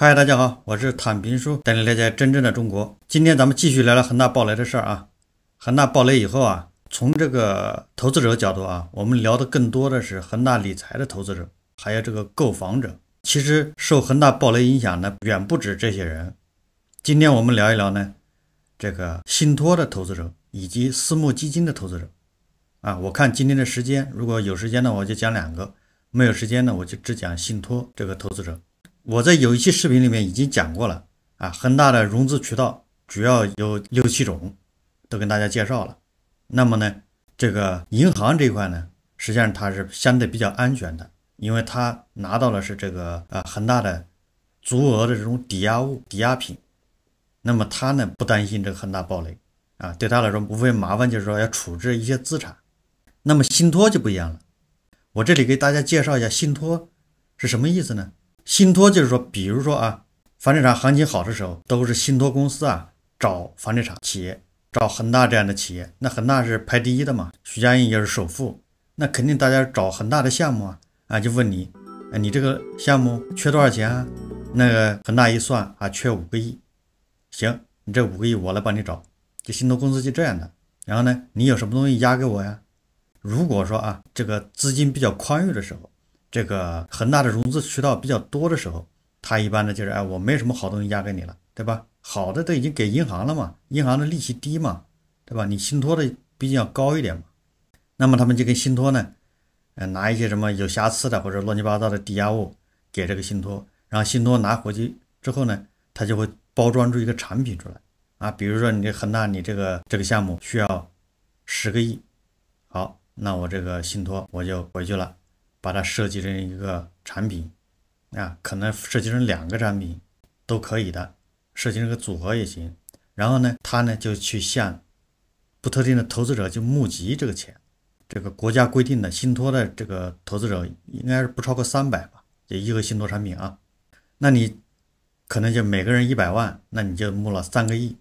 嗨，大家好，我是坦平叔，带你了解真正的中国。今天咱们继续聊聊恒大暴雷的事儿啊。恒大暴雷以后啊，从这个投资者角度啊，我们聊的更多的是恒大理财的投资者，还有这个购房者。其实受恒大暴雷影响的远不止这些人。今天我们聊一聊呢，这个信托的投资者以及私募基金的投资者。啊，我看今天的时间，如果有时间呢，我就讲两个；没有时间呢，我就只讲信托这个投资者。我在有一期视频里面已经讲过了啊，恒大的融资渠道主要有六七种，都跟大家介绍了。那么呢，这个银行这一块呢，实际上它是相对比较安全的，因为它拿到了是这个啊恒大的足额的这种抵押物、抵押品。那么它呢不担心这个恒大暴雷啊，对他来说，无非麻烦就是说要处置一些资产。那么信托就不一样了，我这里给大家介绍一下信托是什么意思呢？信托就是说，比如说啊，房地产行情好的时候，都是信托公司啊找房地产企业，找恒大这样的企业。那恒大是排第一的嘛？许家印也是首富，那肯定大家找恒大的项目啊啊，就问你，啊你这个项目缺多少钱啊？那个恒大一算啊，缺五个亿，行，你这五个亿我来帮你找。这信托公司就这样的。然后呢，你有什么东西押给我呀？如果说啊，这个资金比较宽裕的时候。这个恒大的融资渠道比较多的时候，他一般呢就是，哎，我没什么好东西压给你了，对吧？好的都已经给银行了嘛，银行的利息低嘛，对吧？你信托的毕竟要高一点嘛，那么他们就跟信托呢，呃，拿一些什么有瑕疵的或者乱七八糟的抵押物给这个信托，然后信托拿回去之后呢，他就会包装出一个产品出来啊，比如说你这恒大你这个这个项目需要十个亿，好，那我这个信托我就回去了。把它设计成一个产品，啊，可能设计成两个产品都可以的，设计成个组合也行。然后呢，他呢就去向不特定的投资者就募集这个钱。这个国家规定的信托的这个投资者应该是不超过三百吧，就一个信托产品啊。那你可能就每个人一百万，那你就募了三个亿。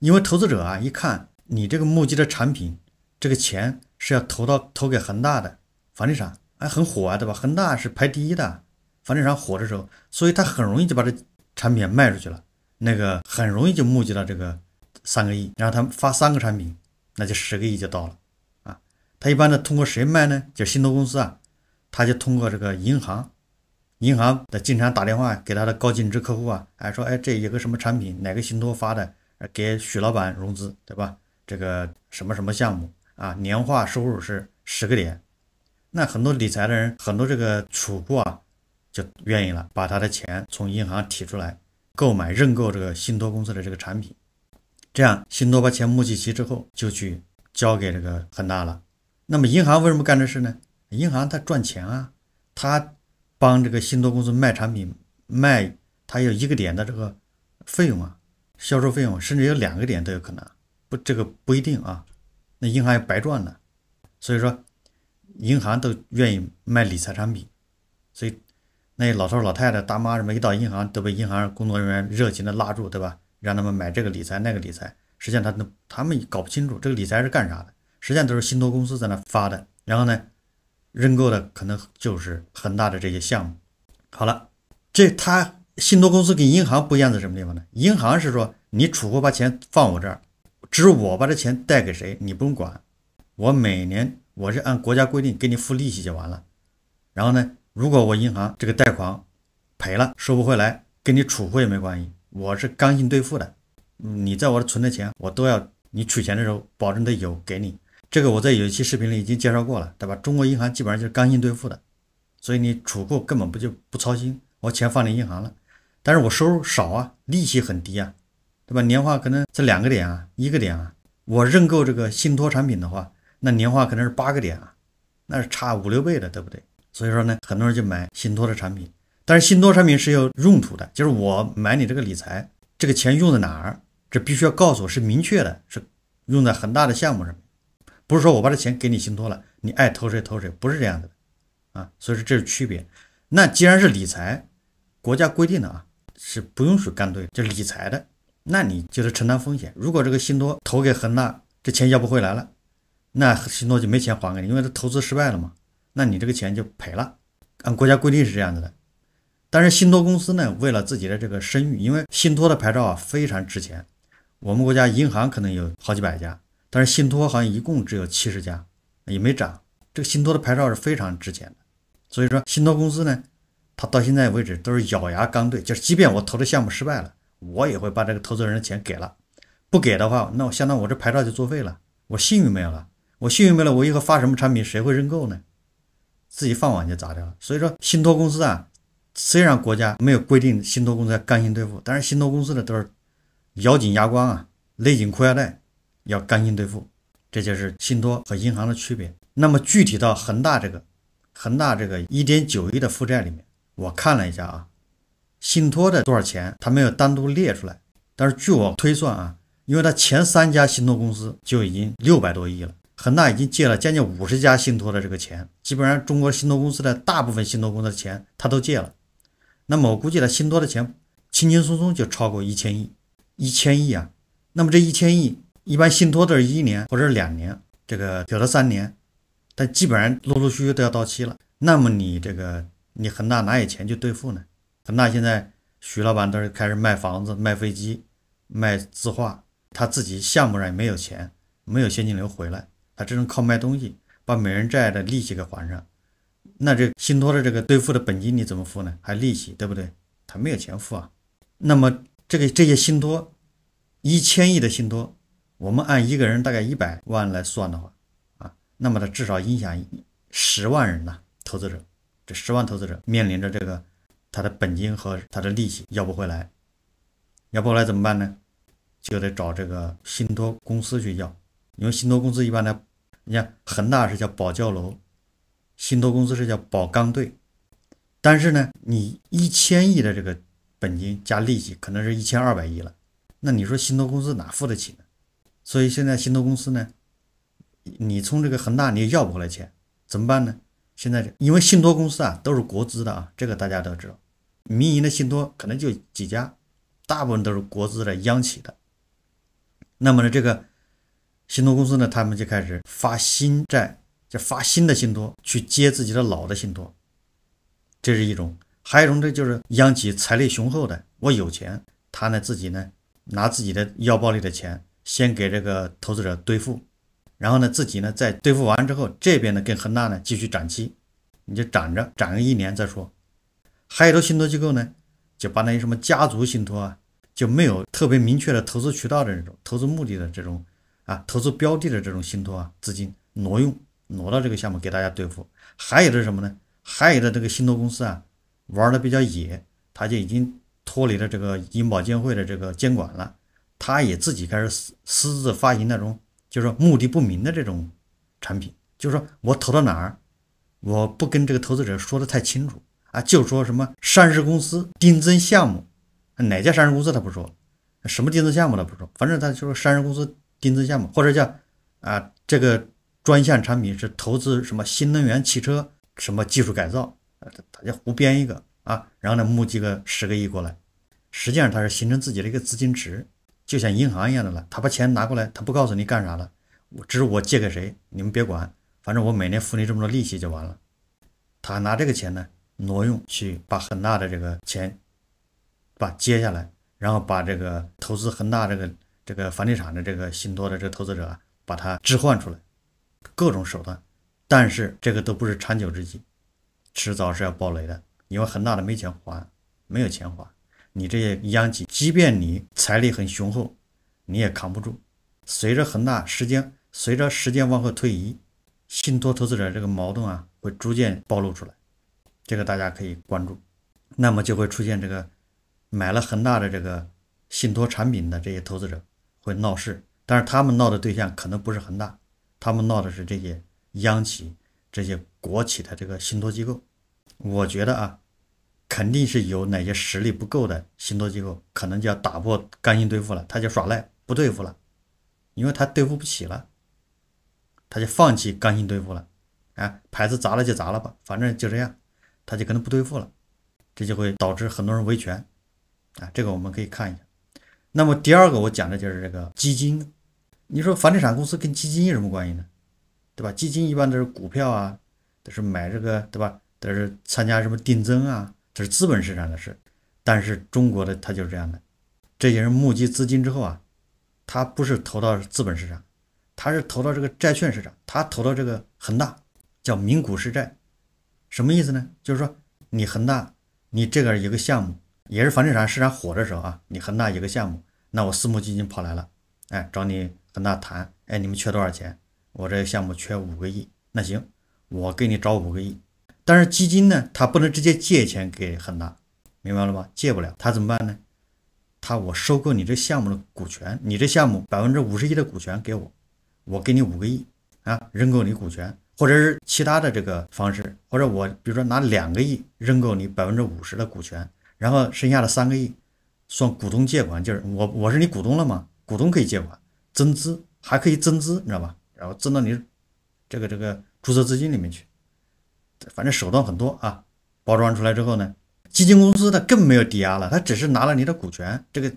因为投资者啊一看你这个募集的产品，这个钱是要投到投给恒大的房地产。哎，很火啊，对吧？恒大是排第一的房地产火的时候，所以他很容易就把这产品卖出去了，那个很容易就募集到这个三个亿，然后他们发三个产品，那就十个亿就到了啊。他一般的通过谁卖呢？就是信托公司啊，他就通过这个银行，银行的经常打电话给他的高净值客户啊，哎说哎这有个什么产品，哪个信托发的，给许老板融资，对吧？这个什么什么项目啊，年化收入是十个点。那很多理财的人，很多这个储户啊，就愿意了，把他的钱从银行提出来，购买认购这个信托公司的这个产品，这样信托把钱募集齐之后，就去交给这个恒大了。那么银行为什么干这事呢？银行它赚钱啊，它帮这个信托公司卖产品，卖它有一个点的这个费用啊，销售费用，甚至有两个点都有可能，不这个不一定啊。那银行也白赚了，所以说。银行都愿意卖理财产品，所以那些老头、老太太、大妈什么一到银行都被银行工作人员热情的拉住，对吧？让他们买这个理财、那个理财。实际上，他都他们搞不清楚这个理财是干啥的。实际上，都是信托公司在那发的。然后呢，认购的可能就是恒大的这些项目。好了，这他信托公司跟银行不一样在什么地方呢？银行是说你储户把钱放我这儿，只是我把这钱贷给谁，你不用管。我每年。我是按国家规定给你付利息就完了，然后呢，如果我银行这个贷款赔了收不回来，跟你储户也没关系，我是刚性兑付的，你在我存的钱我都要，你取钱的时候保证得有给你。这个我在有一期视频里已经介绍过了，对吧？中国银行基本上就是刚性兑付的，所以你储户根本不就不操心，我钱放你银行了，但是我收入少啊，利息很低啊，对吧？年化可能这两个点啊，一个点啊，我认购这个信托产品的话。那年化可能是八个点啊，那是差五六倍的，对不对？所以说呢，很多人就买信托的产品，但是信托产品是有用途的，就是我买你这个理财，这个钱用在哪儿，这必须要告诉我是明确的，是用在恒大的项目上面，不是说我把这钱给你信托了，你爱投谁投谁，不是这样子的啊。所以说这是区别。那既然是理财，国家规定的啊，是不用许干兑，就理财的，那你就是承担风险。如果这个信托投给恒大，这钱要不回来了。那信托就没钱还给你，因为他投资失败了嘛。那你这个钱就赔了。按国家规定是这样子的。但是信托公司呢，为了自己的这个声誉，因为信托的牌照啊非常值钱。我们国家银行可能有好几百家，但是信托好像一共只有七十家，也没涨。这个信托的牌照是非常值钱的。所以说，信托公司呢，他到现在为止都是咬牙刚兑，就是即便我投的项目失败了，我也会把这个投资人的钱给了。不给的话，那我相当于我这牌照就作废了，我信誉没有了。我信用没了，我以后发什么产品，谁会认购呢？自己饭碗就砸掉了。所以说，信托公司啊，虽然国家没有规定信托公司要刚性兑付，但是信托公司呢，都是咬紧牙关啊，勒紧裤腰带要刚性兑付。这就是信托和银行的区别。那么具体到恒大这个，恒大这个一点九亿的负债里面，我看了一下啊，信托的多少钱，它没有单独列出来。但是据我推算啊，因为它前三家信托公司就已经六百多亿了。恒大已经借了将近五十家信托的这个钱，基本上中国信托公司的大部分信托公司的钱，他都借了。那么我估计呢，信托的钱轻轻松松就超过一千亿，一千亿啊！那么这一千亿，一般信托都是一年或者两年，这个有的三年，但基本上陆陆续续都要到期了。那么你这个，你恒大哪有钱去兑付呢？恒大现在徐老板都是开始卖房子、卖飞机、卖字画，他自己项目上也没有钱，没有现金流回来。他只能靠卖东西把每人债的利息给还上，那这信托的这个兑付的本金你怎么付呢？还利息对不对？他没有钱付啊。那么这个这些信托一千亿的信托，我们按一个人大概一百万来算的话，啊，那么它至少影响十万人呐，投资者。这十万投资者面临着这个他的本金和他的利息要不回来，要不回来怎么办呢？就得找这个信托公司去要。因为信托公司一般的，你像恒大是叫保教楼，信托公司是叫保钢队，但是呢，你一千亿的这个本金加利息，可能是一千二百亿了，那你说信托公司哪付得起呢？所以现在信托公司呢，你从这个恒大你也要不回来钱，怎么办呢？现在因为信托公司啊都是国资的啊，这个大家都知道，民营的信托可能就几家，大部分都是国资的央企的，那么呢这个。信托公司呢，他们就开始发新债，就发新的信托去接自己的老的信托，这是一种；还有一种，这就是央企财力雄厚的，我有钱，他呢自己呢拿自己的腰包里的钱先给这个投资者兑付，然后呢自己呢再兑付完之后，这边呢跟恒大呢继续展期，你就展着展个一年再说。还有种信托机构呢，就把那些什么家族信托啊，就没有特别明确的投资渠道的这种投资目的的这种。啊，投资标的的这种信托啊，资金挪用挪到这个项目给大家兑付，还有的是什么呢？还有的这个信托公司啊，玩的比较野，他就已经脱离了这个银保监会的这个监管了，他也自己开始私私自发行那种就是说目的不明的这种产品，就是说我投到哪儿，我不跟这个投资者说的太清楚啊，就说什么上市公司定增项目，哪家上市公司他不说，什么定增项目他不说，反正他就是上市公司。定制项目或者叫啊，这个专项产品是投资什么新能源汽车，什么技术改造，他他就胡编一个啊，然后呢募集个十个亿过来，实际上他是形成自己的一个资金池，就像银行一样的了。他把钱拿过来，他不告诉你干啥了，我只是我借给谁，你们别管，反正我每年付你这么多利息就完了。他拿这个钱呢挪用去把恒大的这个钱把接下来，然后把这个投资恒大这个。这个房地产的这个信托的这个投资者啊，把它置换出来，各种手段，但是这个都不是长久之计，迟早是要爆雷的，因为恒大的没钱还，没有钱还，你这些央企，即便你财力很雄厚，你也扛不住。随着恒大时间，随着时间往后推移，信托投资者这个矛盾啊，会逐渐暴露出来，这个大家可以关注。那么就会出现这个买了恒大的这个信托产品的这些投资者。会闹事，但是他们闹的对象可能不是恒大，他们闹的是这些央企、这些国企的这个信托机构。我觉得啊，肯定是有哪些实力不够的信托机构，可能就要打破刚性兑付了，他就耍赖不对付了，因为他对付不起了，他就放弃刚性兑付了。啊，牌子砸了就砸了吧，反正就这样，他就可能不对付了，这就会导致很多人维权。啊，这个我们可以看一下。那么第二个我讲的就是这个基金，你说房地产公司跟基金有什么关系呢？对吧？基金一般都是股票啊，都是买这个对吧？都是参加什么定增啊，这是资本市场的事。但是中国的它就是这样的，这些人募集资金之后啊，他不是投到资本市场，他是投到这个债券市场，他投到这个恒大叫名股实债，什么意思呢？就是说你恒大，你这个一个项目也是房地产市场火的时候啊，你恒大一个项目。那我私募基金跑来了，哎，找你恒大谈，哎，你们缺多少钱？我这个项目缺五个亿，那行，我给你找五个亿。但是基金呢，他不能直接借钱给恒大，明白了吧？借不了，他怎么办呢？他我收购你这项目的股权，你这项目百分之五十一的股权给我，我给你五个亿啊，认购你股权，或者是其他的这个方式，或者我比如说拿两个亿认购你百分之五十的股权，然后剩下的三个亿。算股东借款就是我我是你股东了嘛？股东可以借款增资，还可以增资，你知道吧？然后增到你这个这个注册资金里面去，反正手段很多啊。包装出来之后呢，基金公司它更没有抵押了，它只是拿了你的股权。这个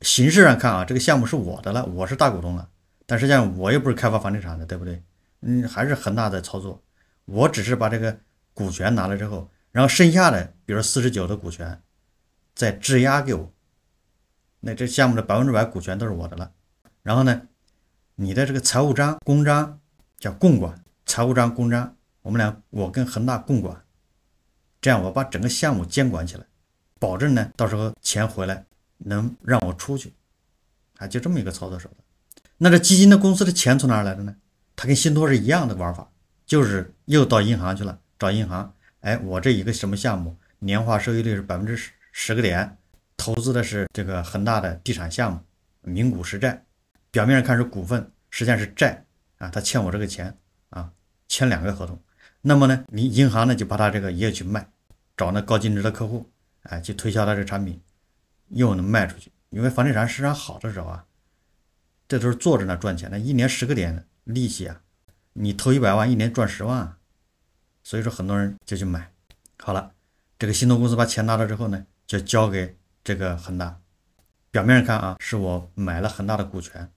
形式上看啊，这个项目是我的了，我是大股东了。但实际上我又不是开发房地产的，对不对？嗯，还是恒大在操作。我只是把这个股权拿了之后，然后剩下的比如说四十九的股权再质押给我。那这项目的百分之百股权都是我的了，然后呢，你的这个财务章、公章叫共管，财务章、公章我们俩我跟恒大共管，这样我把整个项目监管起来，保证呢到时候钱回来能让我出去，啊，就这么一个操作手段。那这基金的公司的钱从哪来的呢？它跟信托是一样的玩法，就是又到银行去了，找银行，哎，我这一个什么项目年化收益率是百分之十十个点。投资的是这个恒大的地产项目，名股实债，表面上看是股份，实际上是债啊，他欠我这个钱啊，签两个合同。那么呢，你银行呢就把他这个业去卖，找那高净值的客户，哎，去推销他这产品，又能卖出去。因为房地产市场好的时候啊，这都是坐着那赚钱的，一年十个点利息啊，你投一百万，一年赚十万。啊，所以说很多人就去买。好了，这个信托公司把钱拿到之后呢，就交给。这个恒大，表面上看啊，是我买了恒大的股权，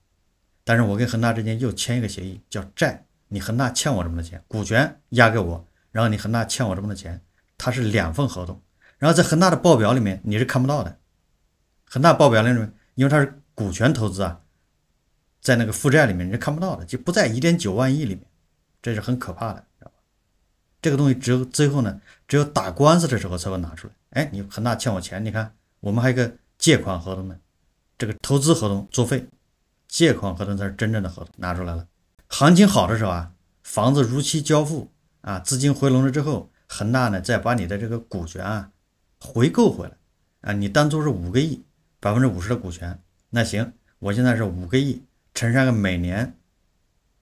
但是我跟恒大之间又签一个协议，叫债。你恒大欠我这么多钱，股权押给我，然后你恒大欠我这么多钱，它是两份合同。然后在恒大的报表里面你是看不到的，恒大报表里面，因为它是股权投资啊，在那个负债里面你是看不到的，就不在一点九万亿里面，这是很可怕的，知道吧？这个东西只有最后呢，只有打官司的时候才会拿出来。哎，你恒大欠我钱，你看。我们还有个借款合同呢，这个投资合同作废，借款合同才是真正的合同。拿出来了，行情好的时候啊，房子如期交付啊，资金回笼了之后，恒大呢再把你的这个股权啊回购回来啊。你当初是五个亿，百分之五十的股权，那行，我现在是五个亿乘上个每年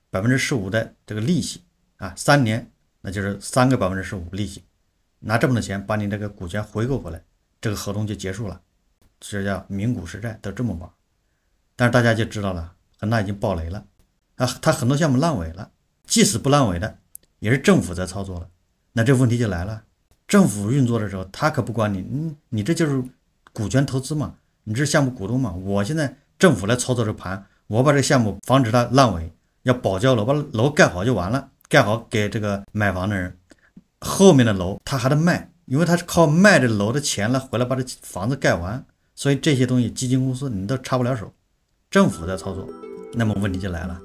百分之十五的这个利息啊，三年那就是三个百分之十五利息，拿这么多钱把你这个股权回购回来。这个合同就结束了，这叫名古实债，都这么玩。但是大家就知道了，恒大已经爆雷了啊！他很多项目烂尾了，即使不烂尾的，也是政府在操作了。那这问题就来了，政府运作的时候，他可不管你，你你这就是股权投资嘛，你是项目股东嘛？我现在政府来操作这盘，我把这项目防止它烂尾，要保交楼，把楼盖好就完了，盖好给这个买房的人。后面的楼他还得卖。因为他是靠卖这楼的钱来回来把这房子盖完，所以这些东西基金公司你都插不了手，政府在操作。那么问题就来了：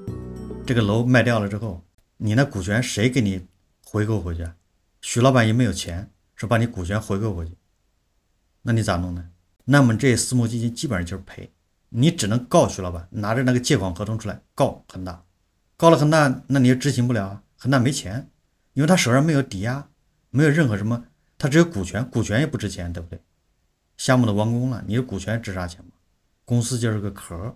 这个楼卖掉了之后，你那股权谁给你回购回去啊？徐老板也没有钱，是把你股权回购回去，那你咋弄呢？那么这私募基金基本上就是赔，你只能告徐老板，拿着那个借款合同出来告恒大，告了恒大，那你也执行不了啊，恒大没钱，因为他手上没有抵押，没有任何什么。他只有股权，股权也不值钱，对不对？项目的完工了，你的股权值啥钱吗？公司就是个壳，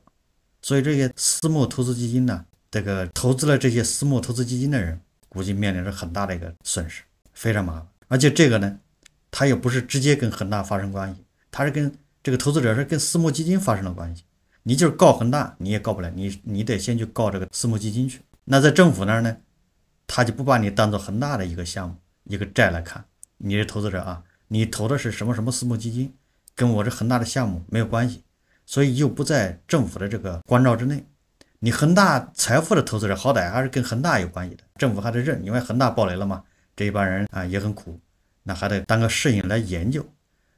所以这些私募投资基金呢，这个投资了这些私募投资基金的人，估计面临着很大的一个损失，非常麻烦。而且这个呢，他也不是直接跟恒大发生关系，他是跟这个投资者是跟私募基金发生了关系。你就是告恒大，你也告不了，你你得先去告这个私募基金去。那在政府那儿呢，他就不把你当做恒大的一个项目、一个债来看。你是投资者啊，你投的是什么什么私募基金，跟我这恒大的项目没有关系，所以又不在政府的这个关照之内。你恒大财富的投资者好歹还是跟恒大有关系的，政府还得认，因为恒大暴雷了嘛，这一帮人啊也很苦，那还得当个摄影来研究。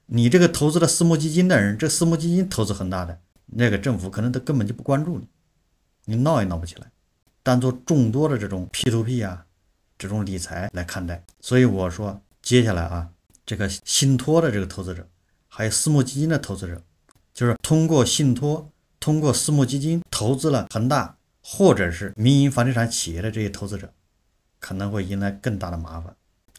你这个投资的私募基金的人，这私募基金投资恒大的那个政府可能都根本就不关注你，你闹也闹不起来。当做众多的这种 p to p 啊，这种理财来看待，所以我说。接下来啊，这个信托的这个投资者，还有私募基金的投资者，就是通过信托、通过私募基金投资了恒大或者是民营房地产企业的这些投资者，可能会迎来更大的麻烦。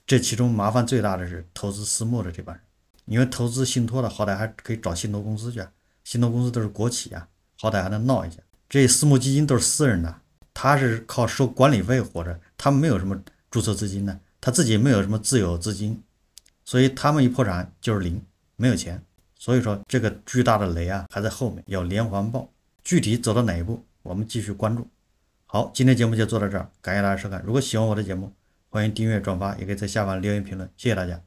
这其中麻烦最大的是投资私募的这帮人，因为投资信托的好歹还可以找信托公司去，信托公司都是国企啊，好歹还能闹一下。这私募基金都是私人的，他是靠收管理费活着，他们没有什么注册资金呢。他自己没有什么自有资金，所以他们一破产就是零，没有钱。所以说这个巨大的雷啊还在后面，要连环爆。具体走到哪一步，我们继续关注。好，今天节目就做到这儿，感谢大家收看。如果喜欢我的节目，欢迎订阅、转发，也可以在下方留言评论。谢谢大家。